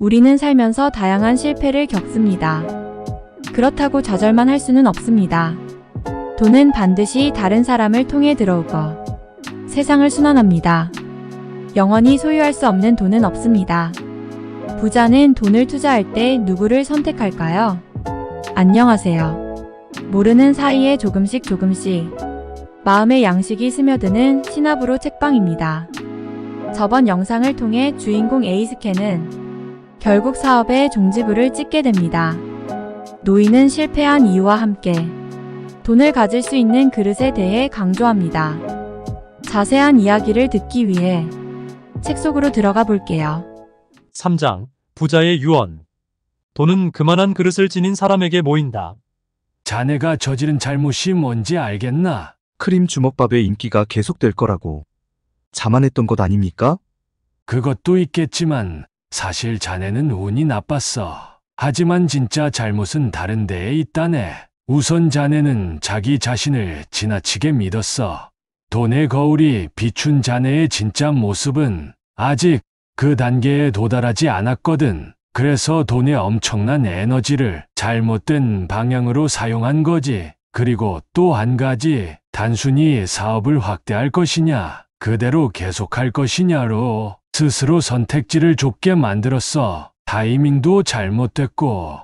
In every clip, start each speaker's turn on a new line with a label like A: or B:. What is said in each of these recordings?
A: 우리는 살면서 다양한 실패를 겪습니다. 그렇다고 좌절만 할 수는 없습니다. 돈은 반드시 다른 사람을 통해 들어오고 세상을 순환합니다. 영원히 소유할 수 없는 돈은 없습니다. 부자는 돈을 투자할 때 누구를 선택할까요? 안녕하세요. 모르는 사이에 조금씩 조금씩 마음의 양식이 스며드는 신압으로 책방입니다. 저번 영상을 통해 주인공 에이스케는 결국 사업에 종지부를 찍게 됩니다. 노인은 실패한 이유와 함께 돈을 가질 수 있는 그릇에 대해 강조합니다. 자세한 이야기를 듣기 위해 책 속으로 들어가 볼게요.
B: 3장 부자의 유언 돈은 그만한 그릇을 지닌 사람에게 모인다. 자네가 저지른 잘못이 뭔지 알겠나? 크림 주먹밥의 인기가 계속될 거라고
C: 자만했던 것 아닙니까? 그것도 있겠지만 사실 자네는 운이 나빴어. 하지만 진짜 잘못은 다른 데에 있다네. 우선 자네는 자기 자신을 지나치게 믿었어. 돈의 거울이 비춘 자네의 진짜 모습은 아직 그 단계에 도달하지 않았거든. 그래서 돈의 엄청난 에너지를 잘못된 방향으로 사용한 거지. 그리고 또 한 가지, 단순히 사업을 확대할 것이냐, 그대로 계속할 것이냐로 스스로 선택지를 좁게 만들었어. 타이밍도 잘못됐고,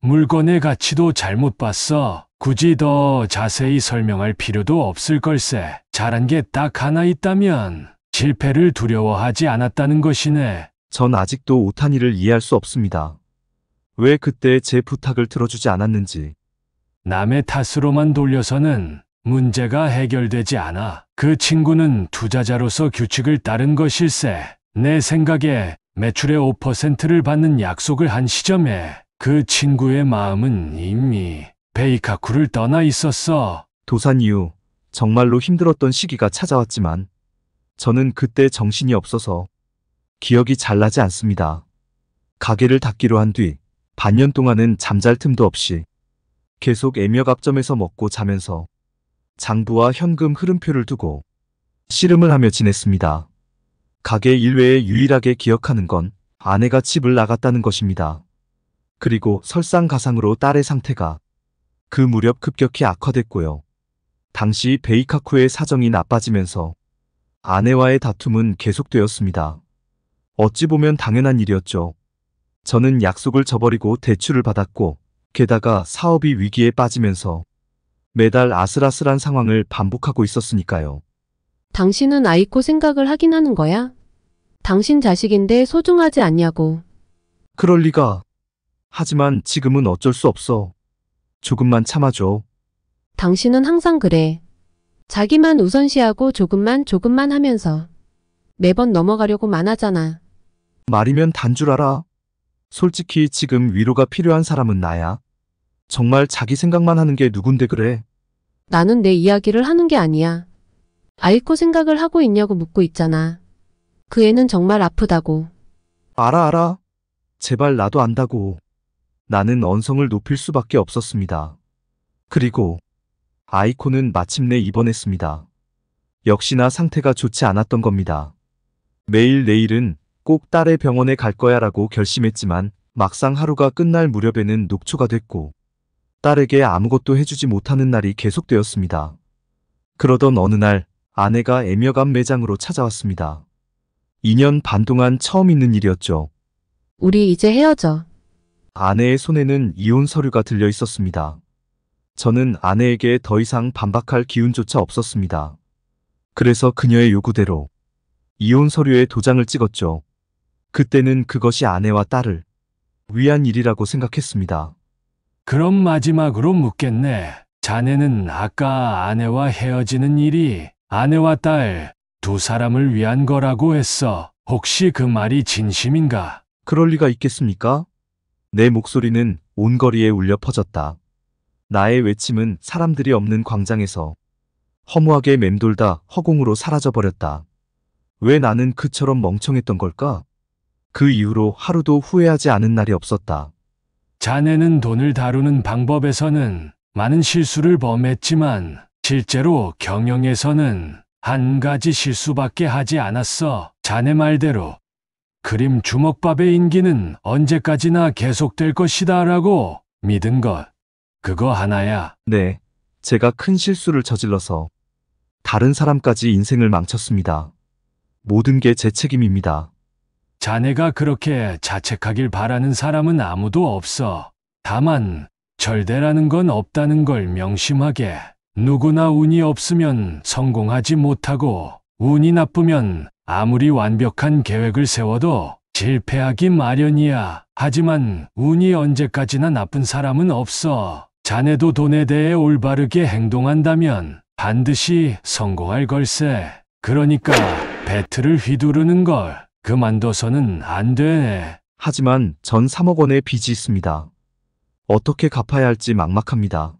C: 물건의 가치도 잘못 봤어. 굳이 더 자세히 설명할 필요도 없을 걸세. 잘한 게 딱 하나
B: 있다면 실패를 두려워하지 않았다는 것이네. 전 아직도 오타니를 이해할 수 없습니다. 왜 그때 제 부탁을 들어주지 않았는지.
C: 남의 탓으로만 돌려서는 문제가 해결되지 않아. 그 친구는 투자자로서 규칙을 따른 것일세. 내 생각에 매출의 5%를 받는 약속을 한 시점에 그 친구의 마음은 이미
B: 베이카쿠를 떠나 있었어. 도산 이후 정말로 힘들었던 시기가 찾아왔지만 저는 그때 정신이 없어서 기억이 잘 나지 않습니다. 가게를 닫기로 한 뒤 반년 동안은 잠잘 틈도 없이 계속 애묘 갑점에서 먹고 자면서 장부와 현금 흐름표를 두고 씨름을 하며 지냈습니다. 가게 일외에 유일하게 기억하는 건 아내가 집을 나갔다는 것입니다. 그리고 설상가상으로 딸의 상태가 그 무렵 급격히 악화됐고요. 당시 베이카쿠의 사정이 나빠지면서 아내와의 다툼은 계속되었습니다. 어찌 보면 당연한 일이었죠. 저는 약속을 저버리고 대출을 받았고 게다가 사업이 위기에 빠지면서 매달 아슬아슬한 상황을 반복하고 있었으니까요.
A: 당신은 아이코 생각을 하긴 하는 거야? 당신 자식인데 소중하지 않냐고.
B: 그럴 리가. 하지만 지금은 어쩔 수 없어. 조금만 참아줘.
A: 당신은 항상 그래. 자기만 우선시하고 조금만 조금만 하면서 매번 넘어가려고만 하잖아.
B: 말이면 단줄 알아. 솔직히 지금 위로가 필요한 사람은 나야. 정말 자기 생각만 하는 게 누군데 그래?
A: 나는 내 이야기를 하는 게 아니야. 아이코 생각을 하고 있냐고 묻고 있잖아. 그 애는 정말 아프다고.
B: 알아, 알아. 제발 나도 안다고. 나는 언성을 높일 수밖에 없었습니다. 그리고 아이코는 마침내 입원했습니다. 역시나 상태가 좋지 않았던 겁니다. 매일 내일은 꼭 딸의 병원에 갈 거야 라고 결심했지만 막상 하루가 끝날 무렵에는 녹초가 됐고 딸에게 아무것도 해주지 못하는 날이 계속되었습니다. 그러던 어느 날 아내가 애며감 매장으로 찾아왔습니다. 2년 반 동안 처음 있는 일이었죠.
A: 우리 이제 헤어져.
B: 아내의 손에는 이혼 서류가 들려 있었습니다. 저는 아내에게 더 이상 반박할 기운조차 없었습니다. 그래서 그녀의 요구대로 이혼 서류에 도장을 찍었죠. 그때는 그것이 아내와 딸을 위한 일이라고 생각했습니다. 그럼 마지막으로 묻겠네.
C: 자네는 아까 아내와 헤어지는 일이 아내와 딸
B: 두 사람을 위한 거라고 했어. 혹시 그 말이 진심인가? 그럴 리가 있겠습니까? 내 목소리는 온 거리에 울려 퍼졌다. 나의 외침은 사람들이 없는 광장에서 허무하게 맴돌다 허공으로 사라져버렸다. 왜 나는 그처럼 멍청했던 걸까? 그 이후로 하루도 후회하지 않은 날이 없었다. 자네는 돈을 다루는 방법에서는
C: 많은 실수를 범했지만 실제로 경영에서는 한 가지 실수밖에 하지 않았어. 자네 말대로 그림 주먹밥의 인기는 언제까지나 계속될 것이다 라고 믿은 것. 그거 하나야.
B: 네, 제가 큰 실수를 저질러서 다른 사람까지 인생을 망쳤습니다. 모든 게 제 책임입니다. 자네가 그렇게 자책하길
C: 바라는 사람은 아무도 없어. 다만 절대라는 건 없다는 걸 명심하게. 누구나 운이 없으면 성공하지 못하고 운이 나쁘면 아무리 완벽한 계획을 세워도 실패하기 마련이야. 하지만 운이 언제까지나 나쁜 사람은 없어. 자네도 돈에 대해 올바르게 행동한다면 반드시 성공할 걸세. 그러니까
B: 배틀을 휘두르는 걸. 그만둬서는 안 돼. 하지만 전 3억 원의 빚이 있습니다. 어떻게 갚아야 할지 막막합니다.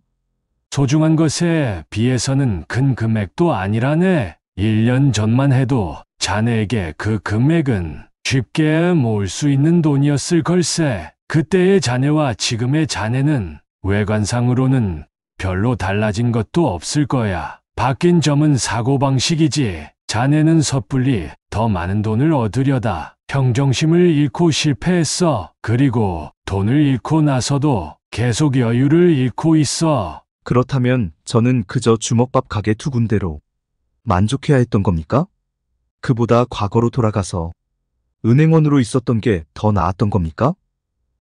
C: 소중한 것에 비해서는 큰 금액도 아니라네. 1년 전만 해도 자네에게 그 금액은 쉽게 모을 수 있는 돈이었을 걸세. 그때의 자네와 지금의 자네는 외관상으로는 별로 달라진 것도 없을 거야. 바뀐 점은 사고방식이지. 자네는 섣불리 더 많은 돈을 얻으려다 평정심을 잃고 실패했어.
B: 그리고 돈을 잃고 나서도 계속 여유를 잃고 있어. 그렇다면 저는 그저 주먹밥 가게 두 군데로 만족해야 했던 겁니까? 그보다 과거로 돌아가서 은행원으로 있었던 게 더 나았던 겁니까?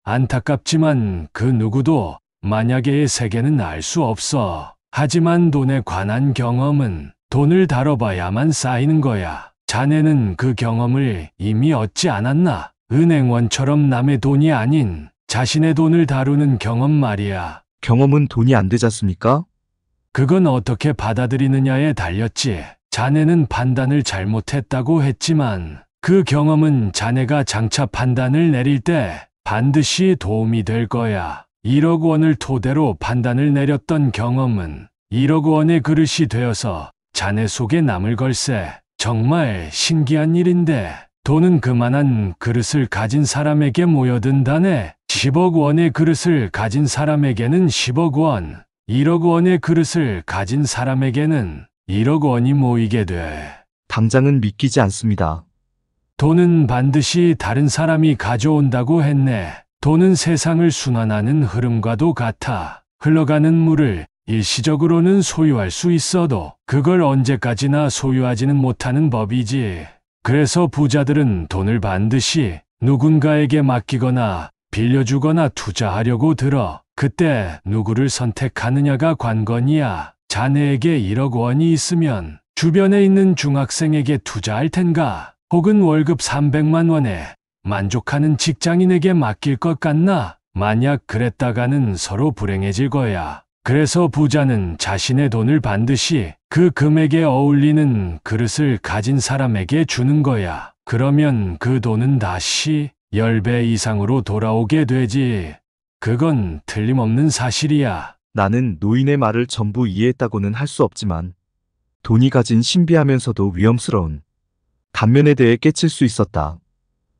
B: 안타깝지만 그 누구도 만약에의 세계는 알 수
C: 없어. 하지만 돈에 관한 경험은 돈을 다뤄봐야만 쌓이는 거야. 자네는 그 경험을 이미 얻지 않았나? 은행원처럼 남의 돈이 아닌 자신의 돈을 다루는 경험 말이야. 경험은 돈이 안 되지 않습니까? 그건 어떻게 받아들이느냐에 달렸지. 자네는 판단을 잘못했다고 했지만 그 경험은 자네가 장차 판단을 내릴 때 반드시 도움이 될 거야. 1억 원을 토대로 판단을 내렸던 경험은 1억 원의 그릇이 되어서 자네 속에 남을 걸세. 정말 신기한 일인데 돈은 그만한 그릇을 가진 사람에게 모여든다네. 10억 원의 그릇을 가진 사람에게는 10억 원, 1억 원의 그릇을 가진 사람에게는 1억 원이 모이게 돼.
B: 당장은 믿기지 않습니다.
C: 돈은 반드시 다른 사람이 가져온다고 했네. 돈은 세상을 순환하는 흐름과도 같아. 흘러가는 물을 일시적으로는 소유할 수 있어도 그걸 언제까지나 소유하지는 못하는 법이지. 그래서 부자들은 돈을 반드시 누군가에게 맡기거나 빌려주거나 투자하려고 들어. 그때 누구를 선택하느냐가 관건이야. 자네에게 1억 원이 있으면 주변에 있는 중학생에게 투자할 텐가? 혹은 월급 300만 원에 만족하는 직장인에게 맡길 것 같나? 만약 그랬다가는 서로 불행해질 거야. 그래서 부자는 자신의 돈을 반드시 그 금액에 어울리는 그릇을 가진 사람에게 주는 거야. 그러면 그 돈은 다시 10배 이상으로
B: 돌아오게 되지. 그건 틀림없는 사실이야. 나는 노인의 말을 전부 이해했다고는 할 수 없지만 돈이 가진 신비하면서도 위험스러운 단면에 대해 깨칠 수 있었다.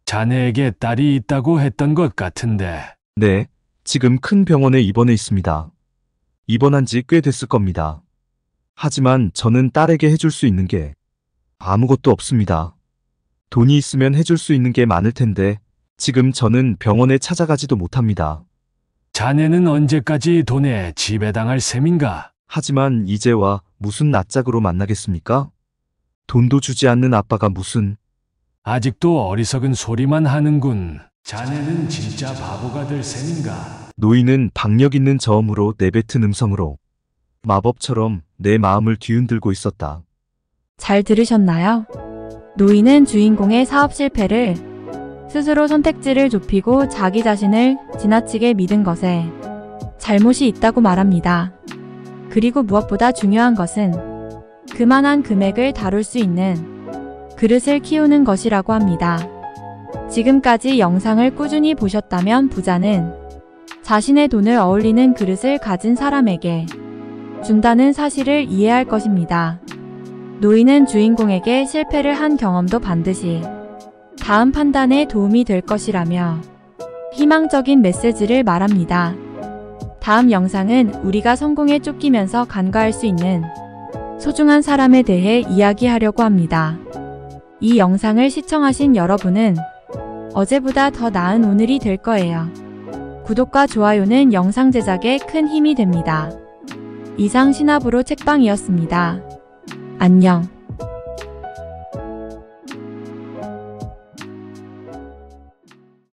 B: 자네에게 딸이 있다고 했던 것 같은데. 네, 지금 큰 병원에 입원해 있습니다. 입원한 지 꽤 됐을 겁니다. 하지만 저는 딸에게 해줄 수 있는 게 아무것도 없습니다. 돈이 있으면 해줄 수 있는 게 많을 텐데 지금 저는 병원에 찾아가지도 못합니다. 자네는 언제까지 돈에 지배당할 셈인가? 하지만 이제와 무슨 낯짝으로 만나겠습니까? 돈도 주지 않는 아빠가 무슨 아직도 어리석은 소리만 하는군. 자네는
C: 진짜 바보가 될 셈인가?
B: 노인은 박력 있는 저음으로 내뱉은 음성으로 마법처럼 내 마음을 뒤흔들고 있었다.
A: 잘 들으셨나요? 노인은 주인공의 사업 실패를 스스로 선택지를 좁히고 자기 자신을 지나치게 믿은 것에 잘못이 있다고 말합니다. 그리고 무엇보다 중요한 것은 그만한 금액을 다룰 수 있는 그릇을 키우는 것이라고 합니다. 지금까지 영상을 꾸준히 보셨다면 부자는 자신의 돈을 어울리는 그릇을 가진 사람에게 준다는 사실을 이해할 것입니다. 노인은 주인공에게 실패를 한 경험도 반드시 다음 판단에 도움이 될 것이라며 희망적인 메시지를 말합니다. 다음 영상은 우리가 성공에 쫓기면서 간과할 수 있는 소중한 사람에 대해 이야기하려고 합니다. 이 영상을 시청하신 여러분은 어제보다 더 나은 오늘이 될 거예요. 구독과 좋아요는 영상 제작에 큰 힘이 됩니다. 이상 신압으로 책방이었습니다. 안녕.